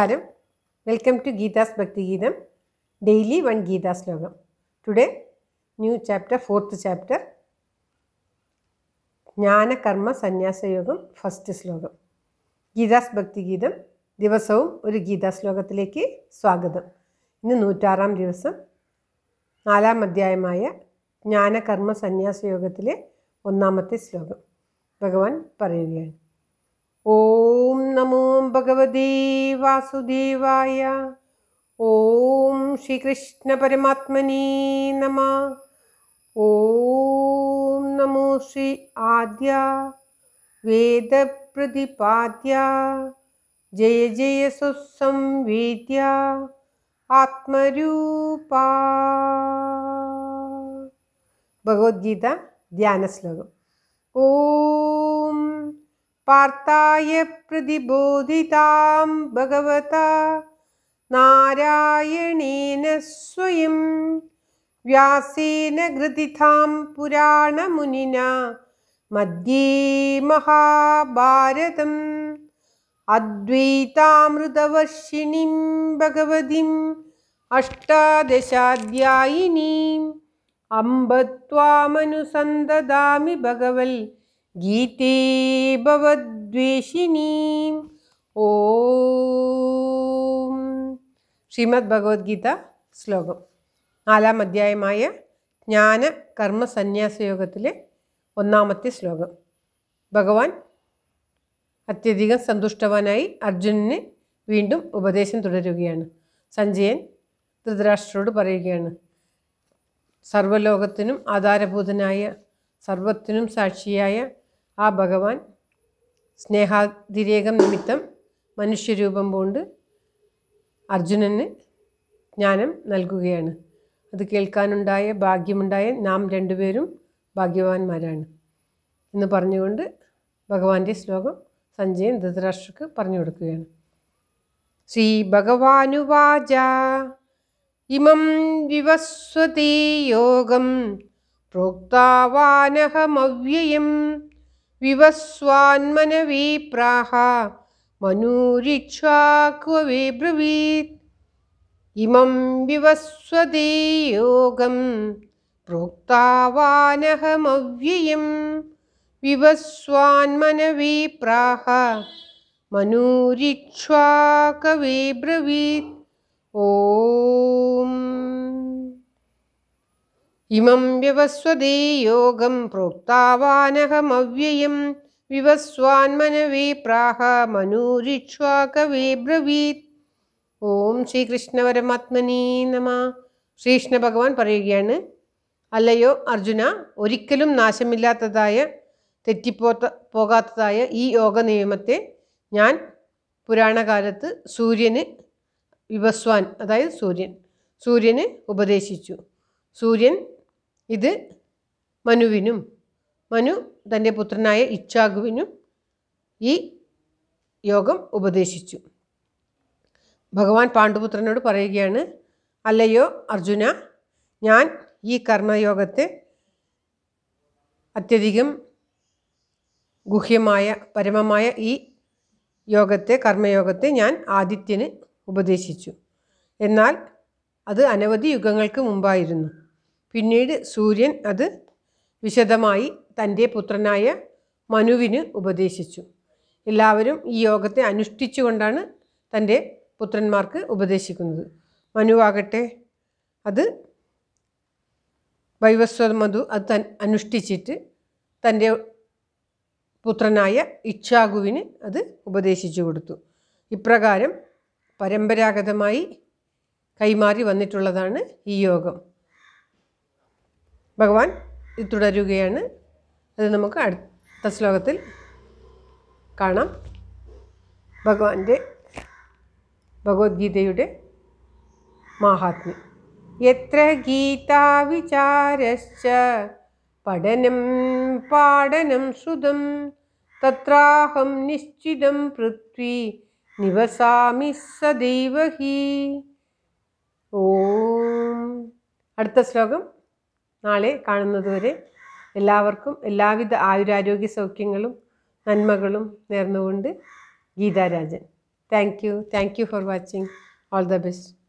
നമസ്കാരം welcome to Geetha's ഭക്തിഗീതം daily one ഗീതാ ശ്ലോകം today new chapter fourth chapter ജ്ഞാനകർമ്മ സന്യാസയോഗം ഫസ്റ്റ് ശ്ലോകം ഗീതാസ് ഭക്തിഗീതം ദിവസവും ഒരു ഗീതാ ശ്ലോകത്തിലേക്ക് സ്വാഗതം ഇന്ന് നൂറ്റാറാം ദിവസം നാലാം അധ്യായമായ ജ്ഞാനകർമ്മ സന്യാസയോഗത്തിലെ ഒന്നാമത്തെ ശ്ലോകം ഭഗവാൻ പറയുകയാണ് ഓം നമോ ഭഗവതേ വാസുദേവായ ഓം ശ്രീകൃഷ്ണ പരമാത്മനേ നമ ഓം നമോ ശ്രീ ആദ്യ വേദപ്രതിപാദ്യ ജയ ജയ സുസംവേദ്യ ആത്മരൂപ ഭഗവത്ഗീത ധ്യാന ശ്ലോകം ഓം പാർത്ഥായ പ്രതിബോധിതാം ഭഗവത നാരായണേന സ്വയം വ്യാസേന ഗ്രഥിതാം പുരാണമുനിന മധ്യേ മഹാഭാരതം അദ്വൈതാമൃതവർഷിണീം ഭഗവതിം അഷ്ടാദശാധ്യായിനീം അമ്പ ഭഗവൽ ഗീതേ भवद्वेषिणीम् ഓ ശ്രീമദ് ഭഗവത്ഗീത ശ്ലോകം നാലാം അധ്യായമായ ജ്ഞാന കർമ്മ സന്യാസയോഗത്തിലെ ഒന്നാമത്തെ ശ്ലോകം ഭഗവാൻ അത്യധികം സന്തുഷ്ടവാനായി അർജുനന് വീണ്ടും ഉപദേശം തുടരുകയാണ് സഞ്ജയൻ ധൃതരാഷ്ട്രോട് പറയുകയാണ് സർവലോകത്തിനും ആധാരഭൂതനായ സർവത്തിനും സാക്ഷിയായ ആ ഭഗവാൻ സ്നേഹാതിരേകം നിമിത്തം മനുഷ്യരൂപം പൂണ്ട് അർജുനന് ജ്ഞാനം നൽകുകയാണ് അത് കേൾക്കാനുണ്ടായ ഭാഗ്യമുണ്ടായ നാം രണ്ടുപേരും ഭാഗ്യവാന്മാരാണ് എന്ന് പറഞ്ഞുകൊണ്ട് ഭഗവാന്റെ ശ്ലോകം സഞ്ജയൻ ധൃതരാഷ്ട്രക്ക് പറഞ്ഞു കൊടുക്കുകയാണ് ശ്രീ ഭഗവാനുവാച ഇമം വിവസ്വതീ യോഗം പ്രോക്താവാനഹമവ്യയം पिवस्वान्मनविप्राः क्व विब्रवीत् इमं विवस्वदेयोगं प्रोक्तावानहमव्ययं विवस्वान्मनवीप्राः मनुरिच्छ्वा ॐ ഇമം വ്യവസ്വതേ യോഗം പ്രോക്താവാനഹമവ്യയം വിവസ്വാൻമനവേ പ്രാഹ മനൂരിക്ഷ്വാകവേ ബ്രവീത് ഓം ശ്രീകൃഷ്ണപരമാത്മനീ നമ ശ്രീകൃഷ്ണ ഭഗവാൻ പറയുകയാണ് അല്ലയോ അർജുന ഒരിക്കലും നാശമില്ലാത്തതായ തെറ്റിപ്പോത്ത പോകാത്തതായ ഈ യോഗ നിയമത്തെ ഞാൻ പുരാണകാലത്ത് സൂര്യന് വിവസ്വാൻ അതായത് സൂര്യൻ സൂര്യന് ഉപദേശിച്ചു സൂര്യൻ ഇത് മനുവിനും മനു തൻ്റെ പുത്രനായ ഇച്ഛാഗുവിനും ഈ യോഗം ഉപദേശിച്ചു ഭഗവാൻ പാണ്ഡുപുത്രനോട് പറയുകയാണ് അല്ലയോ അർജുന ഞാൻ ഈ കർമ്മയോഗത്തെ അത്യധികം ഗുഹ്യമായ പരമമായ ഈ യോഗത്തെ കർമ്മയോഗത്തെ ഞാൻ ആദിത്യന് ഉപദേശിച്ചു എന്നാൽ അത് അനവധി യുഗങ്ങൾക്ക് മുമ്പായിരുന്നു പിന്നീട് സൂര്യൻ അത് വിശദമായി തൻ്റെ പുത്രനായ മനുവിന് ഉപദേശിച്ചു എല്ലാവരും ഈ യോഗത്തെ അനുഷ്ഠിച്ചുകൊണ്ടാണ് തൻ്റെ പുത്രന്മാർക്ക് ഉപദേശിക്കുന്നത് മനുവാകട്ടെ അത് വൈവസ്വത മധു അത് തൻ അനുഷ്ഠിച്ചിട്ട് തൻ്റെ പുത്രനായ ഇച്ഛാഗുവിന് അത് ഉപദേശിച്ചു കൊടുത്തു ഇപ്രകാരം പരമ്പരാഗതമായി കൈമാറി വന്നിട്ടുള്ളതാണ് ഈ യോഗം ഭഗവാൻ ഇത് തുടരുകയാണ് അത് നമുക്ക് അടുത്ത ശ്ലോകത്തിൽ കാണാം ഭഗവാന്റെ ഭഗവത്ഗീതയുടെ മാഹാത്മ്യം എത്ര ഗീതാവിചാരശ്ച പഠനം പാഠനം ശ്രുതം തത്രാഹം നിശ്ചിതം പൃഥ്വി നിവസാമി സദൈവ ഹി ഓം അടുത്ത ശ്ലോകം നാളെ കാണുന്നതുവരെ എല്ലാവർക്കും എല്ലാവിധ ആയുരാരോഗ്യ സൗഖ്യങ്ങളും നന്മകളും നേർന്നുകൊണ്ട് Geetharajan thank you thank you for watching all the best